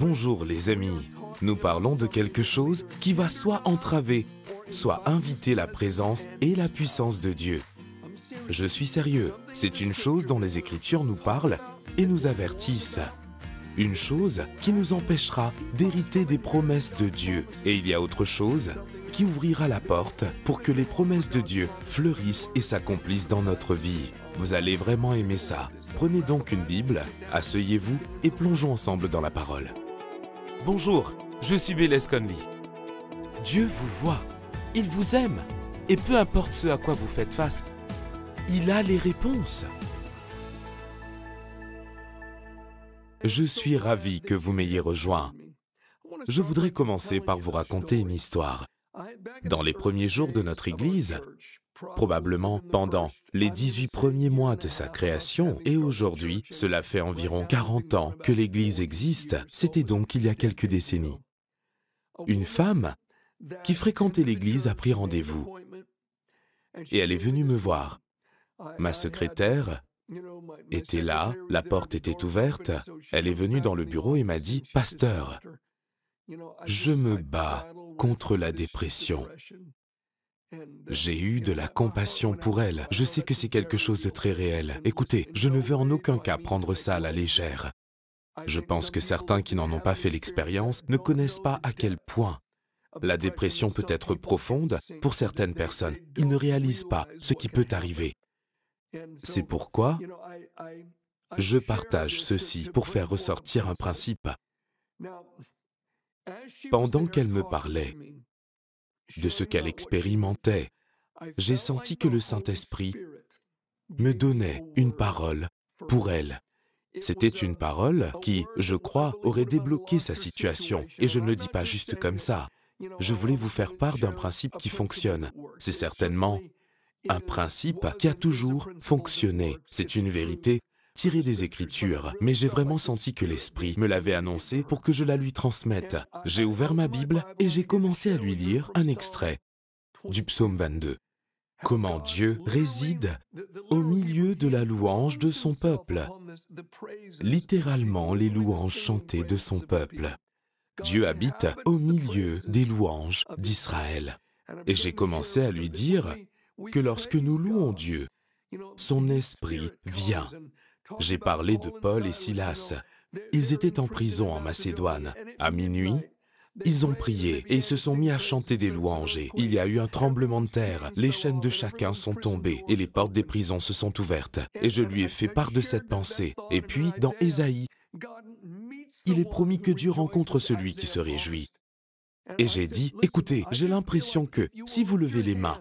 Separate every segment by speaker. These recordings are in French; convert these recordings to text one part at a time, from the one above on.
Speaker 1: Bonjour les amis, nous parlons de quelque chose qui va soit entraver, soit inviter la présence et la puissance de Dieu. Je suis sérieux, c'est une chose dont les Écritures nous parlent et nous avertissent. Une chose qui nous empêchera d'hériter des promesses de Dieu. Et il y a autre chose qui ouvrira la porte pour que les promesses de Dieu fleurissent et s'accomplissent dans notre vie. Vous allez vraiment aimer ça. Prenez donc une Bible, asseyez-vous et plongeons ensemble dans la parole. Bonjour, je suis Bélez Conley. Dieu vous voit, il vous aime, et peu importe ce à quoi vous faites face, il a les réponses. Je suis ravi que vous m'ayez rejoint. Je voudrais commencer par vous raconter une histoire. Dans les premiers jours de notre Église, probablement pendant les 18 premiers mois de sa création, et aujourd'hui, cela fait environ 40 ans que l'Église existe, c'était donc il y a quelques décennies. Une femme qui fréquentait l'Église a pris rendez-vous, et elle est venue me voir. Ma secrétaire était là, la porte était ouverte, elle est venue dans le bureau et m'a dit, Pasteur, je me bats contre la dépression. J'ai uh, eu de la compassion pour elle. Je sais que c'est quelque chose de très réel. Écoutez, je ne veux en aucun cas prendre ça à la légère. Je pense que certains qui n'en ont pas fait l'expérience ne connaissent pas à quel point la dépression peut être profonde pour certaines personnes. Ils ne réalisent pas ce qui peut arriver. C'est pourquoi je partage ceci pour faire ressortir un principe. Pendant qu'elle me parlait, de ce qu'elle expérimentait, j'ai senti que le Saint-Esprit me donnait une parole pour elle. C'était une parole qui, je crois, aurait débloqué sa situation. Et je ne le dis pas juste comme ça. Je voulais vous faire part d'un principe qui fonctionne. C'est certainement un principe qui a toujours fonctionné. C'est une vérité tiré des Écritures, mais j'ai vraiment senti que l'Esprit me l'avait annoncé pour que je la lui transmette. J'ai ouvert ma Bible et j'ai commencé à lui lire un extrait du psaume 22. Comment Dieu réside au milieu de la louange de son peuple, littéralement les louanges chantées de son peuple. Dieu habite au milieu des louanges d'Israël. Et j'ai commencé à lui dire que lorsque nous louons Dieu, son esprit vient j'ai parlé de Paul et Silas. Ils étaient en prison en Macédoine. À minuit, ils ont prié et se sont mis à chanter des louanges. il y a eu un tremblement de terre, les chaînes de chacun sont tombées et les portes des prisons se sont ouvertes. Et je lui ai fait part de cette pensée. Et puis, dans Ésaïe, il est promis que Dieu rencontre celui qui se réjouit. Et j'ai dit, écoutez, j'ai l'impression que si vous levez les mains,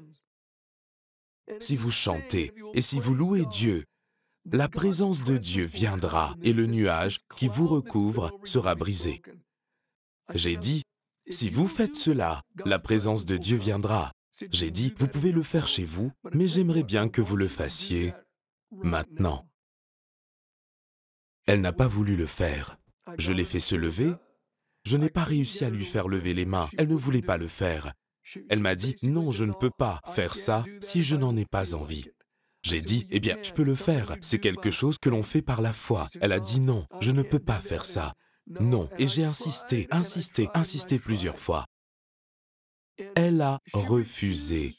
Speaker 1: si vous chantez et si vous louez Dieu, la présence de Dieu viendra et le nuage qui vous recouvre sera brisé. J'ai dit, si vous faites cela, la présence de Dieu viendra. J'ai dit, vous pouvez le faire chez vous, mais j'aimerais bien que vous le fassiez maintenant. Elle n'a pas voulu le faire. Je l'ai fait se lever. Je n'ai pas réussi à lui faire lever les mains. Elle ne voulait pas le faire. Elle m'a dit, non, je ne peux pas faire ça si je n'en ai pas envie. J'ai dit, eh bien, tu peux le faire. C'est quelque chose que l'on fait par la foi. Elle a dit non, je ne peux pas faire ça. Non. Et j'ai insisté, insisté, insisté plusieurs fois. Elle a refusé.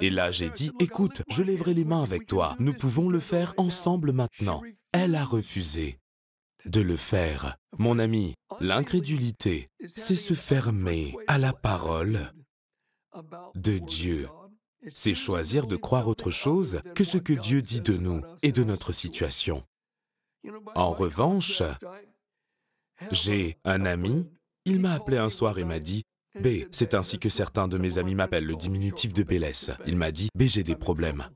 Speaker 1: Et là, j'ai dit, écoute, je lèverai les mains avec toi. Nous pouvons le faire ensemble maintenant. Elle a refusé de le faire. Mon ami, l'incrédulité, c'est se fermer à la parole de Dieu c'est choisir de croire autre chose que ce que Dieu dit de nous et de notre situation. En revanche, j'ai un ami, il m'a appelé un soir et m'a dit, B, c'est ainsi que certains de mes amis m'appellent le diminutif de Bélès. Il m'a dit, B, j'ai des problèmes.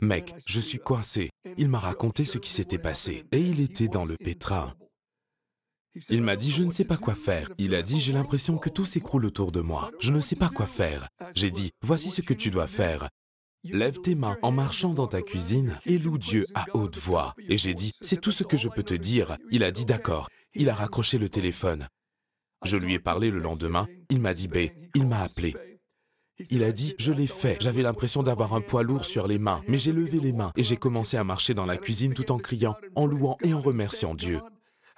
Speaker 1: Mec, je suis coincé. Il m'a raconté ce qui s'était passé et il était dans le pétrin. Il m'a dit, je ne sais pas quoi faire. Il a dit, j'ai l'impression que tout s'écroule autour de moi. Je ne sais pas quoi faire. J'ai dit, voici ce que tu dois faire. Lève tes mains en marchant dans ta cuisine et loue Dieu à haute voix. Et j'ai dit, c'est tout ce que je peux te dire. Il a dit, d'accord. Il a raccroché le téléphone. Je lui ai parlé le lendemain. Il m'a dit, B, ben, il m'a appelé. Il a dit, je l'ai fait, j'avais l'impression d'avoir un poids lourd sur les mains, mais j'ai levé les mains et j'ai commencé à marcher dans la cuisine tout en criant, en louant et en remerciant Dieu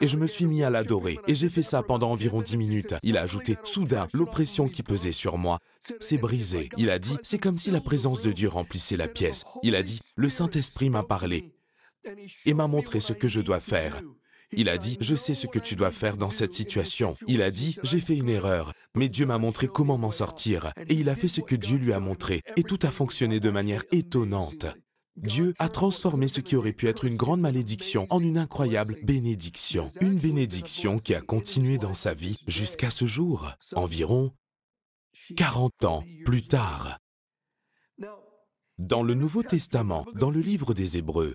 Speaker 1: et je me suis mis à l'adorer. Et j'ai fait ça pendant environ dix minutes. Il a ajouté, soudain, l'oppression qui pesait sur moi s'est brisée. Il a dit, c'est comme si la présence de Dieu remplissait la pièce. Il a dit, le Saint-Esprit m'a parlé et m'a montré ce que je dois faire. Il a dit, je sais ce que tu dois faire dans cette situation. Il a dit, j'ai fait une erreur, mais Dieu m'a montré comment m'en sortir. Et il a fait ce que Dieu lui a montré, et tout a fonctionné de manière étonnante. Dieu a transformé ce qui aurait pu être une grande malédiction en une incroyable bénédiction. Une bénédiction qui a continué dans sa vie jusqu'à ce jour, environ 40 ans plus tard. Dans le Nouveau Testament, dans le livre des Hébreux,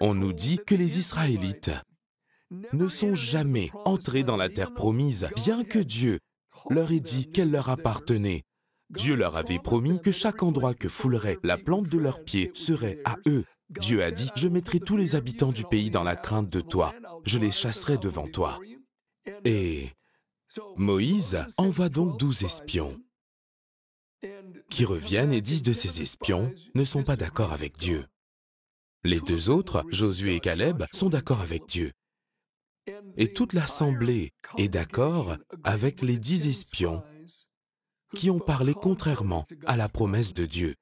Speaker 1: on nous dit que les Israélites ne sont jamais entrés dans la terre promise, bien que Dieu leur ait dit qu'elle leur appartenait Dieu leur avait promis que chaque endroit que foulerait la plante de leurs pieds serait à eux. Dieu a dit, je mettrai tous les habitants du pays dans la crainte de toi, je les chasserai devant toi. Et Moïse envoie donc douze espions qui reviennent et dix de ces espions ne sont pas d'accord avec Dieu. Les deux autres, Josué et Caleb, sont d'accord avec Dieu. Et toute l'assemblée est d'accord avec les dix espions qui ont parlé contrairement à la promesse de Dieu.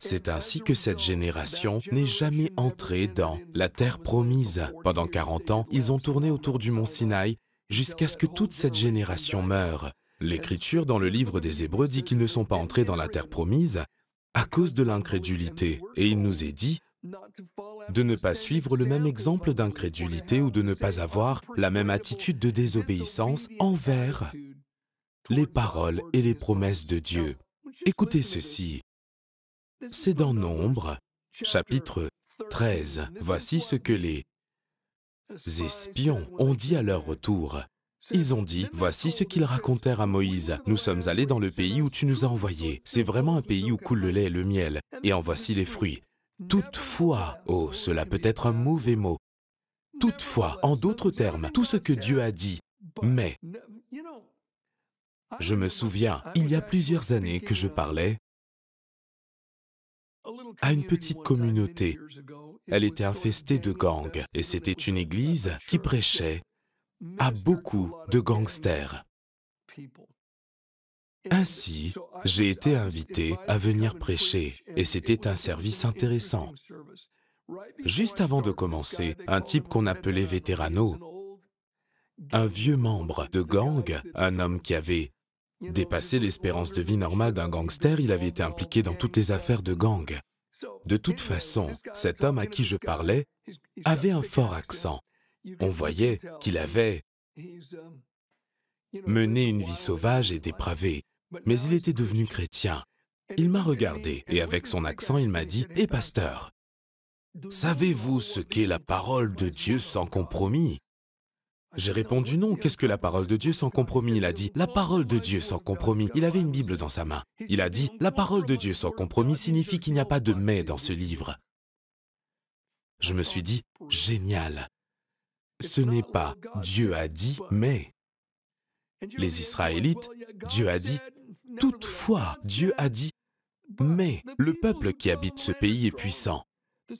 Speaker 1: C'est ainsi que cette génération n'est jamais entrée dans la terre promise. Pendant 40 ans, ils ont tourné autour du mont Sinaï jusqu'à ce que toute cette génération meure. L'Écriture dans le livre des Hébreux dit qu'ils ne sont pas entrés dans la terre promise à cause de l'incrédulité, et il nous est dit de ne pas suivre le même exemple d'incrédulité ou de ne pas avoir la même attitude de désobéissance envers les paroles et les promesses de Dieu. Écoutez ceci. C'est dans Nombre, chapitre 13. Voici ce que les espions ont dit à leur retour. Ils ont dit, voici ce qu'ils racontèrent à Moïse. Nous sommes allés dans le pays où tu nous as envoyés. C'est vraiment un pays où coule le lait et le miel. Et en voici les fruits. Toutefois, oh, cela peut être un mauvais mot. Toutefois, en d'autres termes, tout ce que Dieu a dit. Mais, je me souviens, il y a plusieurs années que je parlais à une petite communauté. Elle était infestée de gangs et c'était une église qui prêchait à beaucoup de gangsters. Ainsi, j'ai été invité à venir prêcher et c'était un service intéressant. Juste avant de commencer, un type qu'on appelait Vétérano, un vieux membre de gang, un homme qui avait Dépasser l'espérance de vie normale d'un gangster, il avait été impliqué dans toutes les affaires de gang. De toute façon, cet homme à qui je parlais avait un fort accent. On voyait qu'il avait mené une vie sauvage et dépravée, mais il était devenu chrétien. Il m'a regardé et avec son accent, il m'a dit "Et eh, pasteur, savez-vous ce qu'est la parole de Dieu sans compromis j'ai répondu non, qu'est-ce que la parole de Dieu sans compromis Il a dit, la parole de Dieu sans compromis. Il avait une Bible dans sa main. Il a dit, la parole de Dieu sans compromis signifie qu'il n'y a pas de mais dans ce livre. Je me suis dit, génial. Ce n'est pas Dieu a dit, mais. Les Israélites, Dieu a dit, toutefois, Dieu a dit, mais le peuple qui habite ce pays est puissant.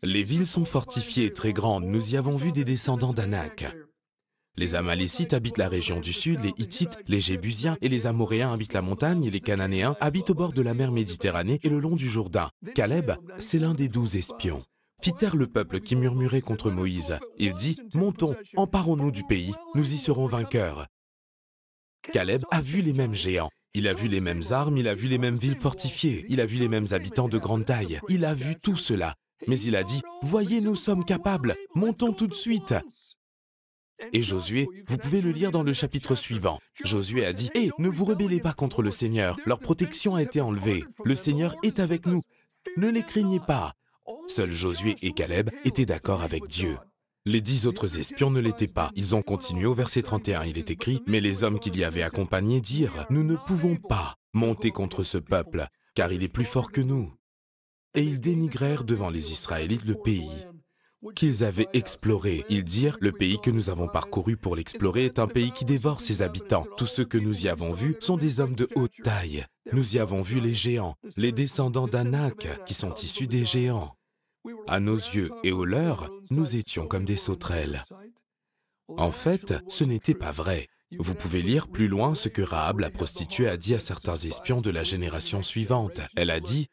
Speaker 1: Les villes sont fortifiées très grandes. Nous y avons vu des descendants d'Anak. Les Amalécites habitent la région du sud, les Hittites, les Jébusiens et les Amoréens habitent la montagne et les Cananéens habitent au bord de la mer Méditerranée et le long du Jourdain. Caleb, c'est l'un des douze espions. Fit taire le peuple qui murmurait contre Moïse. Il dit, Montons, emparons-nous du pays, nous y serons vainqueurs. Caleb a vu les mêmes géants. Il a vu les mêmes armes, il a vu les mêmes villes fortifiées, il a vu les mêmes habitants de grande taille, il a vu tout cela. Mais il a dit, Voyez, nous sommes capables, montons tout de suite. Et Josué, vous pouvez le lire dans le chapitre suivant. Josué a dit, Hé, eh, ne vous rebellez pas contre le Seigneur, leur protection a été enlevée, le Seigneur est avec nous, ne les craignez pas. Seuls Josué et Caleb étaient d'accord avec Dieu. Les dix autres espions ne l'étaient pas. Ils ont continué au verset 31, il est écrit, Mais les hommes qui l'y avaient accompagné dirent, Nous ne pouvons pas monter contre ce peuple, car il est plus fort que nous. Et ils dénigrèrent devant les Israélites le pays qu'ils avaient exploré. Ils dirent, le pays que nous avons parcouru pour l'explorer est un pays qui dévore ses habitants. Tous ceux que nous y avons vus sont des hommes de haute taille. Nous y avons vu les géants, les descendants d'Anak, qui sont issus des géants. À nos yeux et aux leurs, nous étions comme des sauterelles. En fait, ce n'était pas vrai. Vous pouvez lire plus loin ce que Rahab la prostituée a dit à certains espions de la génération suivante. Elle a dit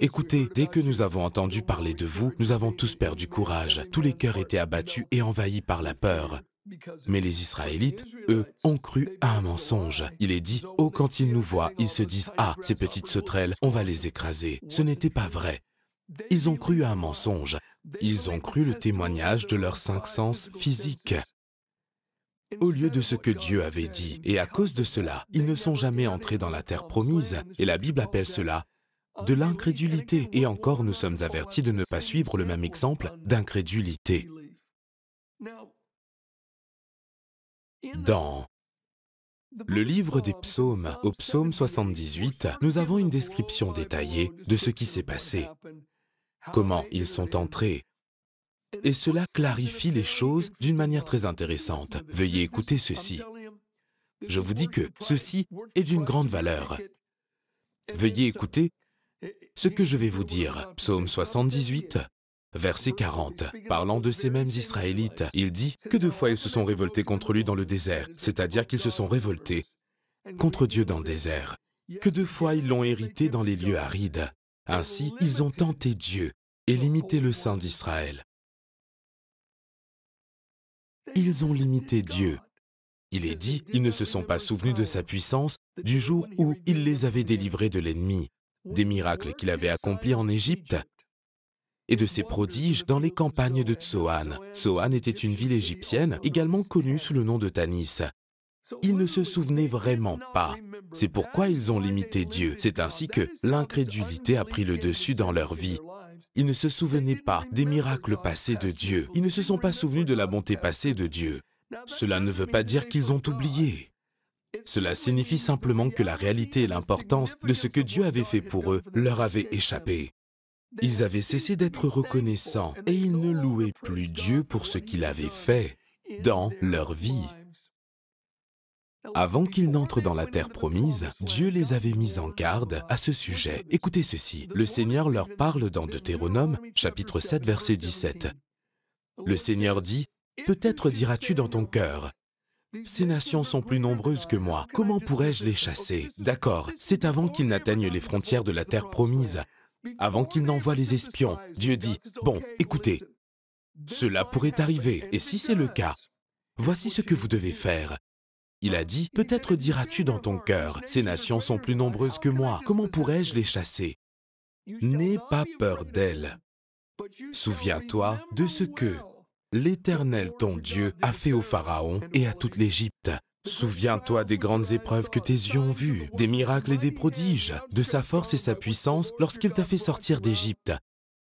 Speaker 1: Écoutez, dès que nous avons entendu parler de vous, nous avons tous perdu courage. Tous les cœurs étaient abattus et envahis par la peur. Mais les Israélites, eux, ont cru à un mensonge. Il est dit, oh, quand ils nous voient, ils se disent, ah, ces petites sauterelles, on va les écraser. Ce n'était pas vrai. Ils ont cru à un mensonge. Ils ont cru le témoignage de leurs cinq sens physiques au lieu de ce que Dieu avait dit. Et à cause de cela, ils ne sont jamais entrés dans la terre promise. Et la Bible appelle cela de l'incrédulité. Et encore, nous sommes avertis de ne pas suivre le même exemple d'incrédulité. Dans le livre des psaumes, au psaume 78, nous avons une description détaillée de ce qui s'est passé, comment ils sont entrés. Et cela clarifie les choses d'une manière très intéressante. Veuillez écouter ceci. Je vous dis que ceci est d'une grande valeur. Veuillez écouter ce que je vais vous dire. Psaume 78, verset 40. Parlant de ces mêmes Israélites, il dit que deux fois ils se sont révoltés contre lui dans le désert, c'est-à-dire qu'ils se sont révoltés contre Dieu dans le désert, que deux fois ils l'ont hérité dans les lieux arides. Ainsi, ils ont tenté Dieu et limité le sein d'Israël. Ils ont limité Dieu. Il est dit, ils ne se sont pas souvenus de sa puissance du jour où il les avait délivrés de l'ennemi des miracles qu'il avait accomplis en Égypte et de ses prodiges dans les campagnes de Tsoan. Tsoan était une ville égyptienne également connue sous le nom de Tanis. Ils ne se souvenaient vraiment pas. C'est pourquoi ils ont limité Dieu. C'est ainsi que l'incrédulité a pris le dessus dans leur vie. Ils ne se souvenaient pas des miracles passés de Dieu. Ils ne se sont pas souvenus de la bonté passée de Dieu. Cela ne veut pas dire qu'ils ont oublié. Cela signifie simplement que la réalité et l'importance de ce que Dieu avait fait pour eux leur avaient échappé. Ils avaient cessé d'être reconnaissants et ils ne louaient plus Dieu pour ce qu'il avait fait dans leur vie. Avant qu'ils n'entrent dans la terre promise, Dieu les avait mis en garde à ce sujet. Écoutez ceci, le Seigneur leur parle dans Deutéronome, chapitre 7, verset 17. Le Seigneur dit, « Peut-être diras-tu dans ton cœur, ces nations sont plus nombreuses que moi. Comment pourrais-je les chasser D'accord, c'est avant qu'ils n'atteignent les frontières de la terre promise, avant qu'ils n'envoient les espions. Dieu dit, bon, écoutez, cela pourrait arriver, et si c'est le cas, voici ce que vous devez faire. Il a dit, peut-être diras-tu dans ton cœur, ces nations sont plus nombreuses que moi, comment pourrais-je les chasser N'aie pas peur d'elles. Souviens-toi de ce que L'Éternel ton Dieu a fait au Pharaon et à toute l'Égypte. Souviens-toi des grandes épreuves que tes yeux ont vues, des miracles et des prodiges, de sa force et sa puissance lorsqu'il t'a fait sortir d'Égypte.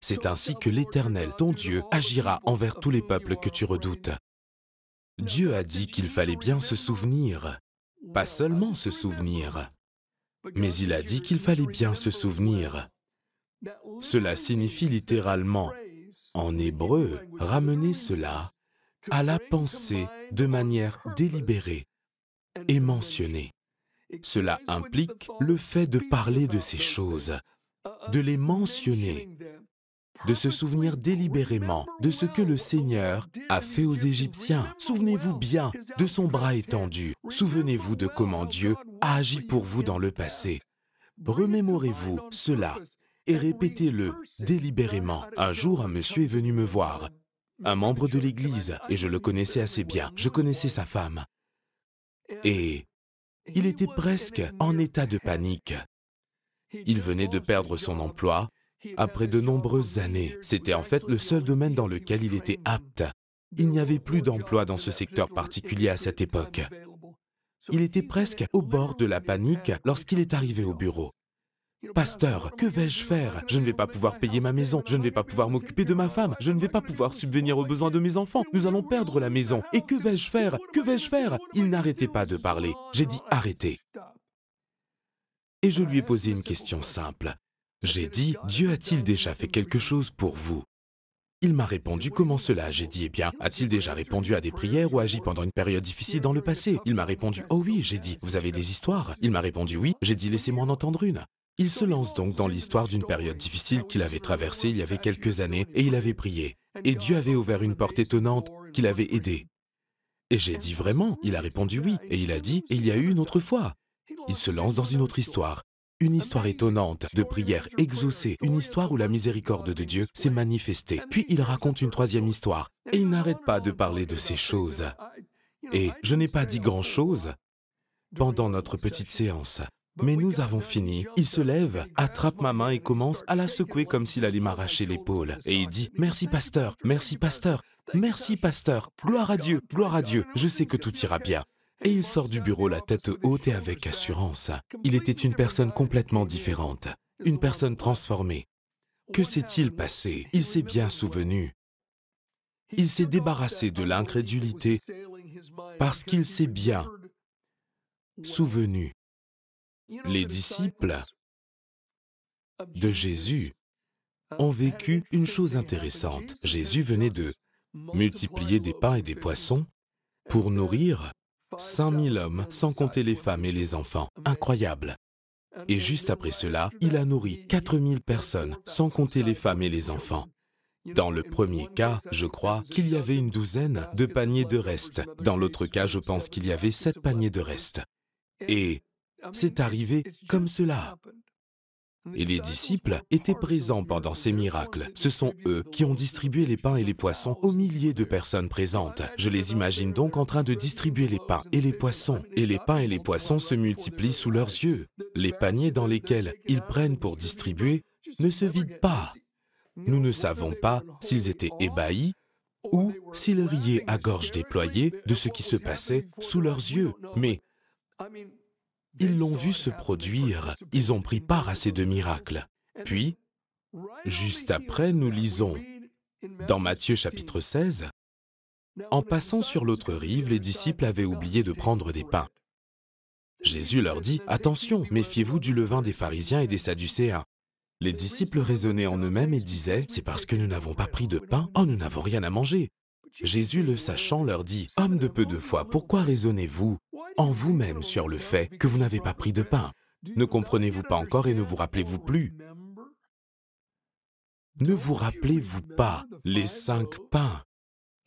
Speaker 1: C'est ainsi que l'Éternel, ton Dieu, agira envers tous les peuples que tu redoutes. Dieu a dit qu'il fallait bien se souvenir, pas seulement se souvenir, mais il a dit qu'il fallait bien se souvenir. Cela signifie littéralement en hébreu, ramenez cela à la pensée de manière délibérée et mentionnée. Cela implique le fait de parler de ces choses, de les mentionner, de se souvenir délibérément de ce que le Seigneur a fait aux Égyptiens. Souvenez-vous bien de son bras étendu. Souvenez-vous de comment Dieu a agi pour vous dans le passé. Remémorez-vous cela et répétez-le délibérément. Un jour, un monsieur est venu me voir, un membre de l'Église, et je le connaissais assez bien. Je connaissais sa femme. Et il était presque en état de panique. Il venait de perdre son emploi après de nombreuses années. C'était en fait le seul domaine dans lequel il était apte. Il n'y avait plus d'emploi dans ce secteur particulier à cette époque. Il était presque au bord de la panique lorsqu'il est arrivé au bureau. Pasteur, que vais-je faire Je ne vais pas pouvoir payer ma maison, je ne vais pas pouvoir m'occuper de ma femme, je ne vais pas pouvoir subvenir aux besoins de mes enfants, nous allons perdre la maison. Et que vais-je faire Que vais-je faire Il n'arrêtait pas de parler. J'ai dit arrêtez. Et je lui ai posé une question simple. J'ai dit, Dieu a-t-il déjà fait quelque chose pour vous il m'a répondu comment cela J'ai dit, eh bien, a-t-il déjà répondu à des prières ou agi pendant une période difficile dans le passé Il m'a répondu, oh oui, j'ai dit, vous avez des histoires Il m'a répondu oui, j'ai dit, laissez-moi en entendre une. Il se lance donc dans l'histoire d'une période difficile qu'il avait traversée il y avait quelques années et il avait prié. Et Dieu avait ouvert une porte étonnante qu'il avait aidé. Et j'ai dit vraiment, il a répondu oui, et il a dit, et il y a eu une autre fois. Il se lance dans une autre histoire, une histoire étonnante de prière exaucée, une histoire où la miséricorde de Dieu s'est manifestée. Puis il raconte une troisième histoire, et il n'arrête pas de parler de ces choses. Et je n'ai pas dit grand-chose pendant notre petite séance, mais nous avons fini. Il se lève, attrape ma main et commence à la secouer comme s'il allait m'arracher l'épaule. Et il dit Merci, pasteur, merci, pasteur, merci, pasteur, gloire à Dieu, gloire à Dieu, je sais que tout ira bien. Et il sort du bureau la tête haute et avec assurance. Il était une personne complètement différente, une personne transformée. Que s'est-il passé Il s'est bien souvenu. Il s'est débarrassé de l'incrédulité parce qu'il s'est bien souvenu les disciples de Jésus ont vécu une chose intéressante. Jésus venait de multiplier des pains et des poissons pour nourrir 5000 hommes, sans compter les femmes et les enfants. Incroyable. Et juste après cela, il a nourri 4000 personnes, sans compter les femmes et les enfants. Dans le premier cas, je crois qu'il y avait une douzaine de paniers de restes. Dans l'autre cas, je pense qu'il y avait sept paniers de restes. Et ah, C'est arrivé comme cela. Et les disciples étaient présents pendant ces miracles. Ce sont eux qui ont distribué les pains et les poissons aux milliers de personnes ah présentes. Je les imagine donc en train de distribuer les pains et les poissons. Et les pains et les poissons se multiplient sous leurs yeux. Les paniers dans lesquels ils prennent pour distribuer ne se vident pas. Nous ne savons pas s'ils étaient ébahis ou s'ils riaient à gorge déployée de ce qui se passait sous leurs yeux. Mais ils l'ont vu se produire, ils ont pris part à ces deux miracles. Puis, juste après, nous lisons dans Matthieu chapitre 16, En passant sur l'autre rive, les disciples avaient oublié de prendre des pains. Jésus leur dit, Attention, méfiez-vous du levain des pharisiens et des sadducéens. Les disciples raisonnaient en eux-mêmes et disaient, C'est parce que nous n'avons pas pris de pain, oh nous n'avons rien à manger. Jésus, le sachant, leur dit, « homme de peu de foi, pourquoi raisonnez-vous en vous-même sur le fait que vous n'avez pas pris de pain Ne comprenez-vous pas encore et ne vous rappelez-vous plus Ne vous rappelez-vous pas les cinq pains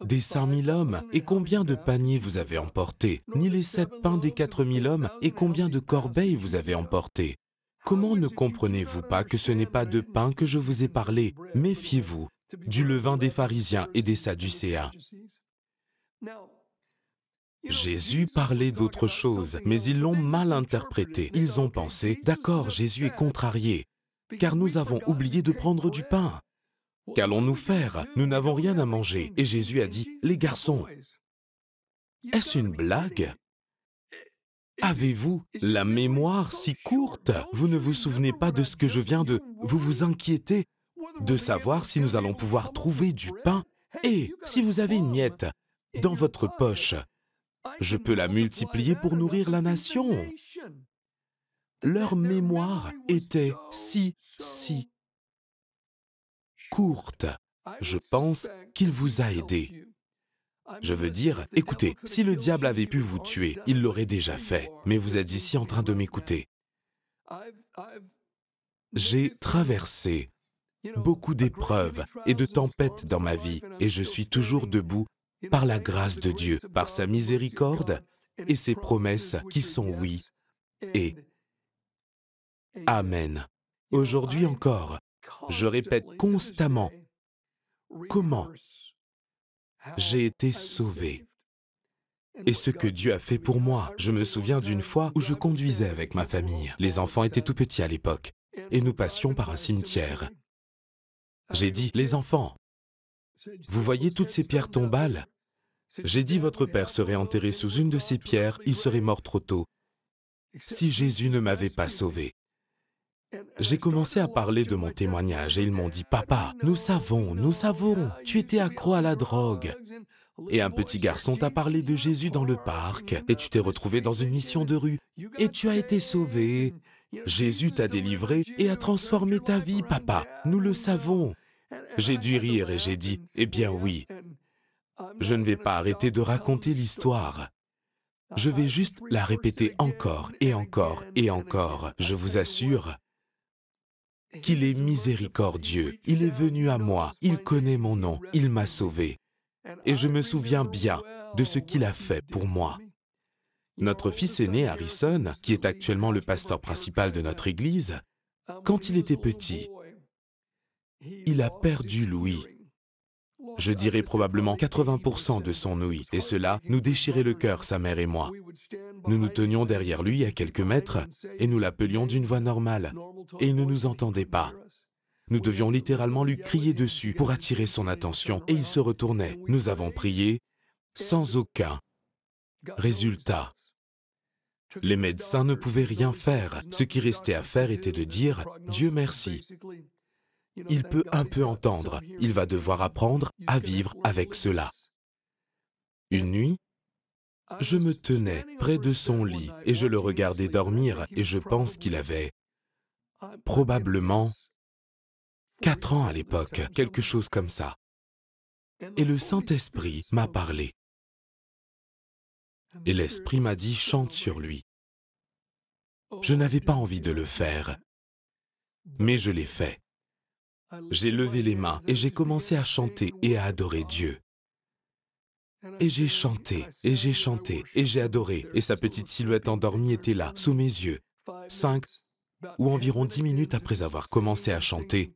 Speaker 1: des cinq mille hommes et combien de paniers vous avez emportés Ni les sept pains des quatre mille hommes et combien de corbeilles vous avez emportés Comment ne comprenez-vous pas que ce n'est pas de pain que je vous ai parlé Méfiez-vous, du levain des pharisiens et des sadducéens. Jésus parlait d'autre chose, mais ils l'ont mal interprété. Ils ont pensé, d'accord, Jésus est contrarié, car nous avons oublié de prendre du pain. Qu'allons-nous faire Nous n'avons rien à manger. Et Jésus a dit, les garçons, est-ce une blague Avez-vous la mémoire si courte Vous ne vous souvenez pas de ce que je viens de... Vous vous inquiétez de savoir si nous allons pouvoir trouver du pain et si vous avez une miette dans votre poche, je peux la multiplier pour nourrir la nation. Leur mémoire était si, si courte. Je pense qu'il vous a aidé. Je veux dire, écoutez, si le diable avait pu vous tuer, il l'aurait déjà fait, mais vous êtes ici en train de m'écouter. J'ai traversé beaucoup d'épreuves et de tempêtes dans ma vie, et je suis toujours debout par la grâce de Dieu, par sa miséricorde et ses promesses qui sont oui et Amen. Aujourd'hui encore, je répète constamment comment j'ai été sauvé et ce que Dieu a fait pour moi. Je me souviens d'une fois où je conduisais avec ma famille. Les enfants étaient tout petits à l'époque et nous passions par un cimetière. J'ai dit, les enfants, vous voyez toutes ces pierres tombales J'ai dit, votre père serait enterré sous une de ces pierres, il serait mort trop tôt, si Jésus ne m'avait pas sauvé. J'ai commencé à parler de mon témoignage et ils m'ont dit, Papa, nous savons, nous savons, tu étais accro à la drogue. Et un petit garçon t'a parlé de Jésus dans le parc, et tu t'es retrouvé dans une mission de rue, et tu as été sauvé, Jésus t'a délivré et a transformé ta vie, papa. Nous le savons. J'ai dû rire et j'ai dit, eh bien oui, je ne vais pas arrêter de raconter l'histoire. Je vais juste la répéter encore et encore et encore. Je vous assure qu'il est miséricordieux. Il est venu à moi. Il connaît mon nom. Il m'a sauvé. Et je me souviens bien de ce qu'il a fait pour moi. Notre fils aîné, Harrison, qui est actuellement le pasteur principal de notre église, quand il était petit, il a perdu l'ouïe. Je dirais probablement 80% de son ouïe, et cela nous déchirait le cœur, sa mère et moi. Nous nous tenions derrière lui à quelques mètres et nous l'appelions d'une voix normale, et il ne nous entendait pas. Nous devions littéralement lui crier dessus pour attirer son attention, et il se retournait. Nous avons prié sans aucun résultat. Les médecins ne pouvaient rien faire. Ce qui restait à faire était de dire ⁇ Dieu merci ⁇ Il peut un peu entendre. Il va devoir apprendre à vivre avec cela. Une nuit, je me tenais près de son lit et je le regardais dormir et je pense qu'il avait probablement 4 ans à l'époque, quelque chose comme ça. Et le Saint-Esprit m'a parlé et l'Esprit m'a dit, chante sur lui. Je n'avais pas envie de le faire, mais je l'ai fait. J'ai levé les mains et j'ai commencé à chanter et à adorer Dieu. Et j'ai chanté, et j'ai chanté, et j'ai adoré, et sa petite silhouette endormie était là, sous mes yeux. Cinq ou environ dix minutes après avoir commencé à chanter,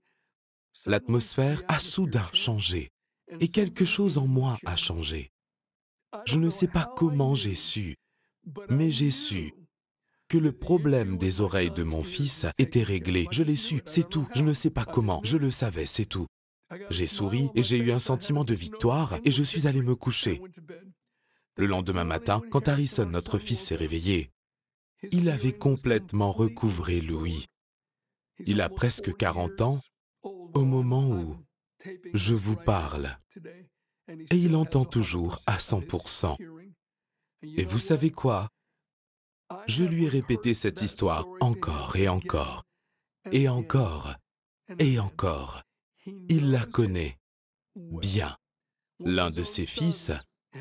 Speaker 1: l'atmosphère a soudain changé, et quelque chose en moi a changé. Je ne sais pas comment j'ai su, mais j'ai su que le problème des oreilles de mon fils était réglé. Je l'ai su, c'est tout. Je ne sais pas comment. Je le savais, c'est tout. J'ai souri et j'ai eu un sentiment de victoire et je suis allé me coucher. Le lendemain matin, quand Harrison, notre fils, s'est réveillé, il avait complètement recouvré Louis. Il a presque 40 ans au moment où je vous parle et il entend toujours à 100%. Et vous savez quoi Je lui ai répété cette histoire encore et encore, et encore, et encore. Il la connaît bien. L'un de ses fils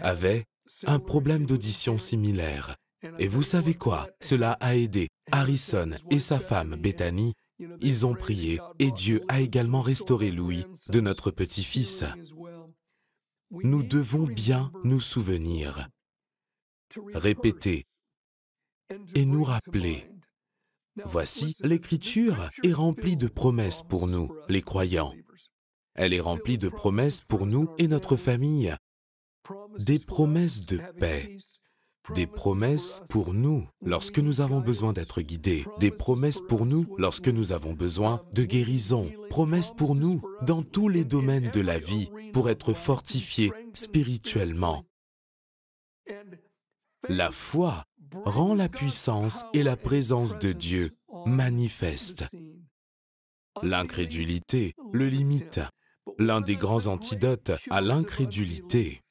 Speaker 1: avait un problème d'audition similaire. Et vous savez quoi Cela a aidé Harrison et sa femme Bethany. Ils ont prié et Dieu a également restauré Louis de notre petit-fils. Nous devons bien nous souvenir, répéter et nous rappeler. Voici, l'Écriture est remplie de promesses pour nous, les croyants. Elle est remplie de promesses pour nous et notre famille, des promesses de paix, des promesses pour nous lorsque nous avons besoin d'être guidés, des promesses pour nous lorsque nous avons besoin de guérison, promesses pour nous dans tous les domaines de la vie pour être fortifiés spirituellement. La foi rend la puissance et la présence de Dieu manifestes. L'incrédulité le limite. L'un des grands antidotes à l'incrédulité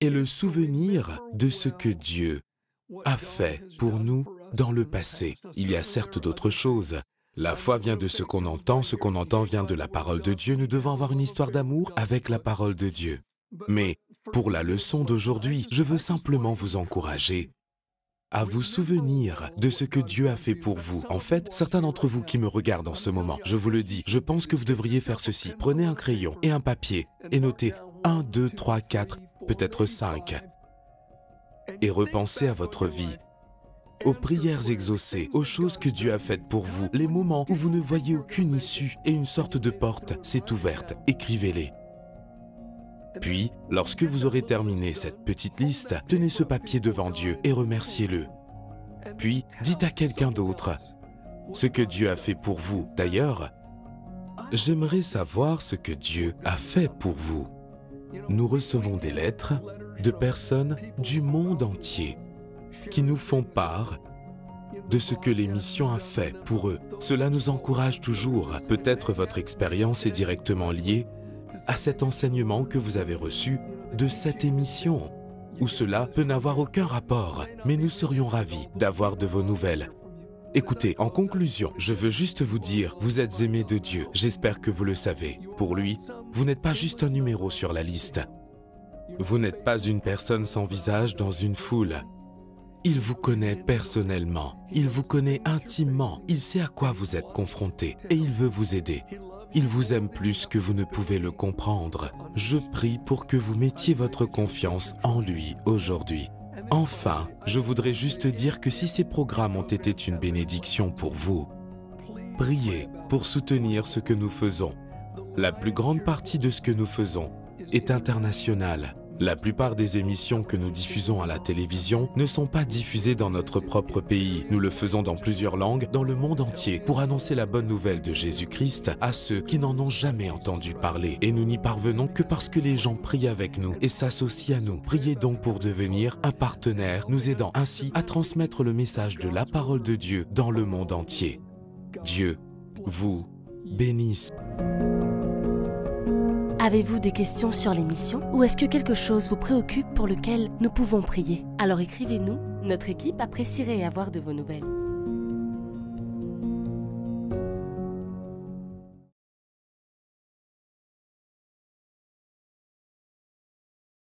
Speaker 1: et le souvenir de ce que Dieu a fait pour nous dans le passé. Il y a certes d'autres choses. La foi vient de ce qu'on entend, ce qu'on entend vient de la parole de Dieu. Nous devons avoir une histoire d'amour avec la parole de Dieu. Mais pour la leçon d'aujourd'hui, je veux simplement vous encourager à vous souvenir de ce que Dieu a fait pour vous. En fait, certains d'entre vous qui me regardent en ce moment, je vous le dis, je pense que vous devriez faire ceci. Prenez un crayon et un papier et notez 1, 2, 3, 4, peut-être cinq, et repensez à votre vie, aux prières exaucées, aux choses que Dieu a faites pour vous, les moments où vous ne voyez aucune issue et une sorte de porte s'est ouverte, écrivez-les. Puis, lorsque vous aurez terminé cette petite liste, tenez ce papier devant Dieu et remerciez-le. Puis, dites à quelqu'un d'autre ce que Dieu a fait pour vous. D'ailleurs, j'aimerais savoir ce que Dieu a fait pour vous nous recevons des lettres de personnes du monde entier qui nous font part de ce que l'émission a fait pour eux. Cela nous encourage toujours. Peut-être votre expérience est directement liée à cet enseignement que vous avez reçu de cette émission, ou cela peut n'avoir aucun rapport, mais nous serions ravis d'avoir de vos nouvelles. Écoutez, en conclusion, je veux juste vous dire, vous êtes aimé de Dieu, j'espère que vous le savez. Pour lui, vous n'êtes pas juste un numéro sur la liste. Vous n'êtes pas une personne sans visage dans une foule. Il vous connaît personnellement, il vous connaît intimement, il sait à quoi vous êtes confronté et il veut vous aider. Il vous aime plus que vous ne pouvez le comprendre. Je prie pour que vous mettiez votre confiance en lui aujourd'hui. Enfin, je voudrais juste dire que si ces programmes ont été une bénédiction pour vous, priez pour soutenir ce que nous faisons la plus grande partie de ce que nous faisons est internationale. La plupart des émissions que nous diffusons à la télévision ne sont pas diffusées dans notre propre pays. Nous le faisons dans plusieurs langues, dans le monde entier, pour annoncer la bonne nouvelle de Jésus-Christ à ceux qui n'en ont jamais entendu parler. Et nous n'y parvenons que parce que les gens prient avec nous et s'associent à nous. Priez donc pour devenir un partenaire, nous aidant ainsi à transmettre le message de la parole de Dieu dans le monde entier. Dieu vous bénisse. Avez-vous des questions sur l'émission ou est-ce que quelque chose vous préoccupe pour lequel nous pouvons prier Alors écrivez-nous, notre équipe apprécierait avoir de vos nouvelles.